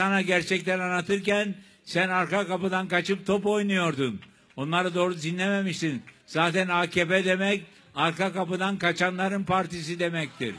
Sana gerçekten anlatırken sen arka kapıdan kaçıp top oynuyordun. Onları doğru dinlememişsin. Zaten AKP demek arka kapıdan kaçanların partisi demektir.